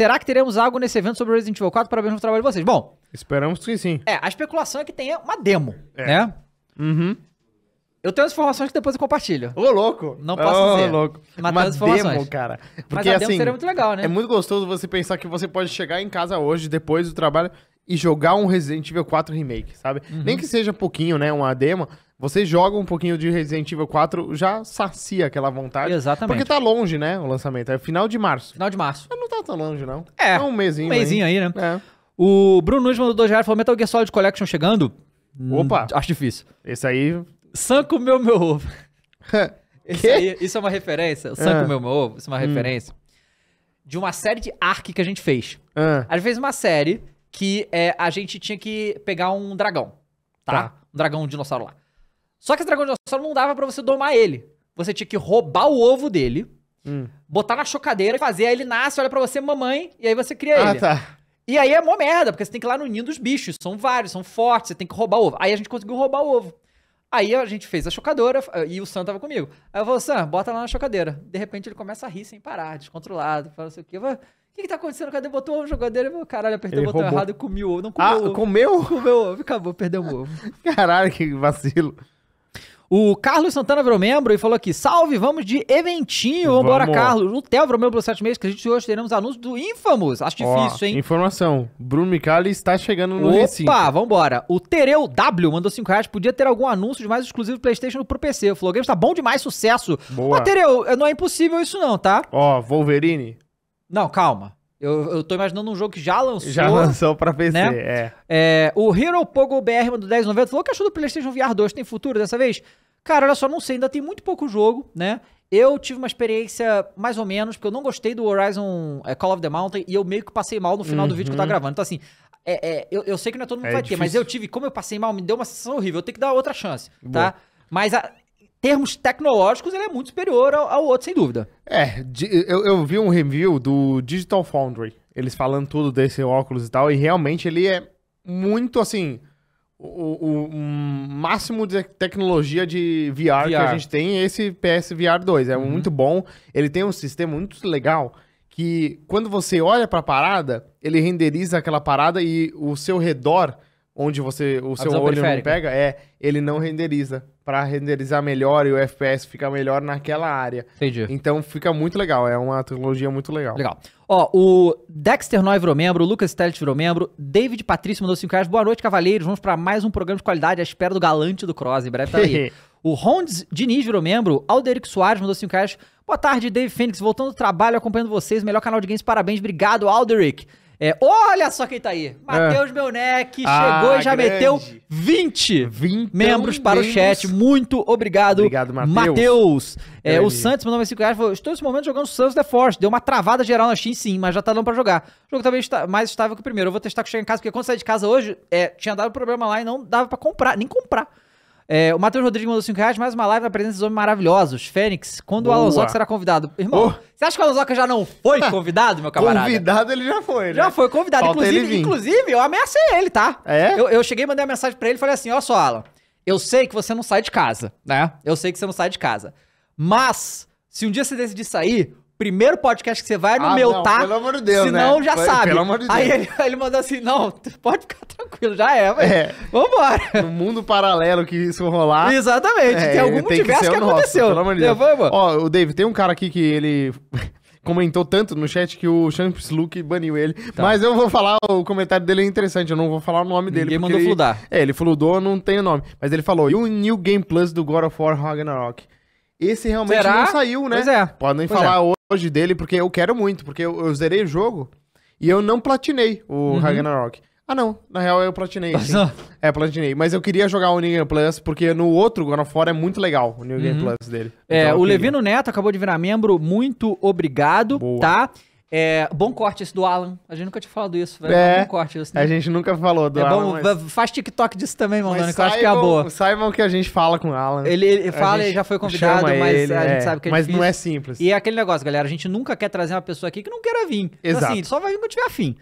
Será que teremos algo nesse evento sobre Resident Evil 4? Parabéns pelo trabalho de vocês. Bom. Esperamos que sim. É, a especulação é que tenha uma demo, é. né? Uhum. Eu tenho as informações que depois eu compartilho. Ô, louco! Não posso Ô, louco. Mas Uma demo, cara. Porque, Mas a demo assim, seria muito legal, né? É muito gostoso você pensar que você pode chegar em casa hoje, depois do trabalho, e jogar um Resident Evil 4 Remake, sabe? Uhum. Nem que seja pouquinho, né? Uma demo. Você joga um pouquinho de Resident Evil 4, já sacia aquela vontade. Exatamente. Porque tá longe, né, o lançamento. É final de março. Final de março. É tá tão longe, não. É. É um mesinho. Um mesinho aí, né? É. O Bruno Nunes mandou 2 reais falou: Metal Gear Solid Collection chegando. Hum, Opa! Hum, acho difícil. Esse aí. Sanco meu meu ovo. Esse aí, isso é uma referência. Sanco ah. é. meu meu ovo, isso é uma hum. referência. De uma série de arc que a gente fez. É. A gente fez uma série que é, a gente tinha que pegar um dragão. Tá? tá? Um dragão um dinossauro lá. Só que esse dragão dinossauro não dava para você domar ele. Você tinha que roubar o ovo dele Hum. Botar na chocadeira, fazer, aí ele nasce, olha para você, mamãe, e aí você cria ah, ele. Ah, tá. E aí é mó merda, porque você tem que ir lá no ninho dos bichos, são vários, são fortes, você tem que roubar ovo. Aí a gente conseguiu roubar o ovo. Aí a gente fez a chocadora e o Sam tava comigo. Aí eu falei, Sam, bota lá na chocadeira. De repente ele começa a rir sem parar, descontrolado, fala assim, o quê? Eu falei, o que, que tá acontecendo? Cadê? Botou ovo na chocadeira? Eu falei, caralho, apertei o botão roubou. errado e comi o ovo. Não ah, comeu ah, ovo. comeu? Comeu ovo, acabou, perdeu o ovo. caralho, que vacilo. O Carlos Santana virou membro e falou aqui: salve, vamos de eventinho. Vambora, vamos. Carlos. O Theo virou membro pelo sete meses, que a gente hoje teremos anúncio do Infamous. Acho Ó, difícil, hein? Informação: Bruno Micali está chegando no Opa, Recinto. Opa, vambora. O Tereu W mandou 5 reais. Podia ter algum anúncio de mais exclusivo PlayStation pro PC. O Flow Games tá bom demais, sucesso. Boa. Ó, Tereu, não é impossível isso, não, tá? Ó, Wolverine. Não, calma. Eu, eu tô imaginando um jogo que já lançou. Já lançou pra PC, né? é. é. O Hero Pogo BR do 1090 falou que achou do PlayStation VR 2. Tem futuro dessa vez? Cara, olha só, não sei. Ainda tem muito pouco jogo, né? Eu tive uma experiência mais ou menos, porque eu não gostei do Horizon é, Call of the Mountain e eu meio que passei mal no final uhum. do vídeo que eu tava uhum. gravando. Então, assim, é, é, eu, eu, sei que não é todo mundo é vai difícil. ter, mas eu tive, como eu passei mal, me deu uma sensação horrível. Eu tenho que dar outra chance, Boa. tá? Mas a, termos tecnológicos, ele é muito superior ao, ao outro, sem dúvida. É, eu, eu, vi um review do Digital Foundry, eles falando tudo desse óculos e tal, e realmente ele é muito assim. O, o, máximo de tecnologia de VR, VR, que a gente tem é esse PS VR 2. É uhum. muito bom. Ele tem um sistema muito legal que quando você olha para a parada, ele renderiza aquela parada e o seu redor onde você o seu olho periférica. não pega, é ele não renderiza. Para renderizar melhor e o FPS fica melhor naquela área. Entendi. Então fica muito legal, é uma tecnologia muito legal. Legal. Ó, o Dexter Noy virou membro, o Lucas Tellet virou membro, David Patrício mandou 5 reais. Boa noite, cavaleiros. Vamos para mais um programa de qualidade à espera do galante do Cross. Em breve tá aí. o Rondes Diniz virou membro, Alderico Soares mandou 5 reais. Boa tarde, Dave Fênix, voltando do trabalho, acompanhando vocês. Melhor canal de games, parabéns. Obrigado, Alderic. É, olha só quem tá aí. É. Matheus é. Belnec ah, chegou ah, e já grande. meteu 20, membros para o chat. Muito obrigado, obrigado Matheus. É, o Santos mandou mais 5 reais falou, estou nesse momento jogando Santos. The Force. Deu uma travada geral na Steam, sim, mas já tá dando pra jogar. O jogo talvez tá mais estável que o primeiro. Eu vou testar que chega em casa, porque quando saí de casa hoje, é, tinha dado problema lá e não dava para comprar, nem comprar. É, o Matheus Rodrigues mandou 5 reais, mais uma live na presença dos homens maravilhosos. Fênix, quando Boa. o Alonsoca será convidado? Irmão, oh. você acha que o Alonsoca já não foi convidado, meu camarada? convidado ele já foi, né? Já foi convidado. Falta inclusive, inclusive, eu ameacei ele, tá? É? Eu, eu cheguei e mandei uma mensagem pra ele e falei assim, ó, só, Alan, eu sei que você não sai de casa, né? Eu sei que você não sai de casa. Mas, se um dia você decidir sair, primeiro podcast que você vai no ah, meu, não, tá? Pelo amor de Deus, Senão né? já Foi, sabe. Pelo amor de Deus. Aí ele, ele mandou assim: não, pode ficar tranquilo, já é, mas é. vambora. No mundo paralelo que isso rolar. Exatamente, é, tem algum tem universo que, que aconteceu. pelo amor de Deus. Ó, o David, tem um cara aqui que ele. comentou tanto no chat que o Champs Luke baniu ele. Tá. Mas eu vou falar, o comentário dele é interessante, eu não vou falar o nome dele. ele mandou fludar. É, ele fludou, não não o nome. Mas ele falou, e o New Game Plus do God of War Ragnarok? Esse realmente Será? não saiu, né? Pois é. Podem pois é. falar é hoje dele, porque eu quero muito, porque eu, eu zerei o jogo e eu não platinei o uhum. Ragnarok. Ah, não. Na real, eu platinei. Assim. é, platinei. Mas eu queria jogar o New Game Plus, porque no outro, agora fora, é muito legal o New Game uhum. Plus dele. É, então, o queria. Levino Neto acabou de virar membro. Muito obrigado, Boa. tá? É, bom corte esse do Alan. A gente nunca tinha falado isso, velho. É, bom corte esse, né? A gente nunca falou do é Alan. Bom, mas... Faz TikTok disso também, mano, que eu acho que é boa. Saibam que a gente fala com o Alan. Ele, ele fala, ele já foi convidado, mas ele, a gente é, sabe que é Mas difícil. não é simples. E é aquele negócio, galera. A gente nunca quer trazer uma pessoa aqui que não queira vir. Então, Exato. Então, assim, só vai vir quando tiver afim.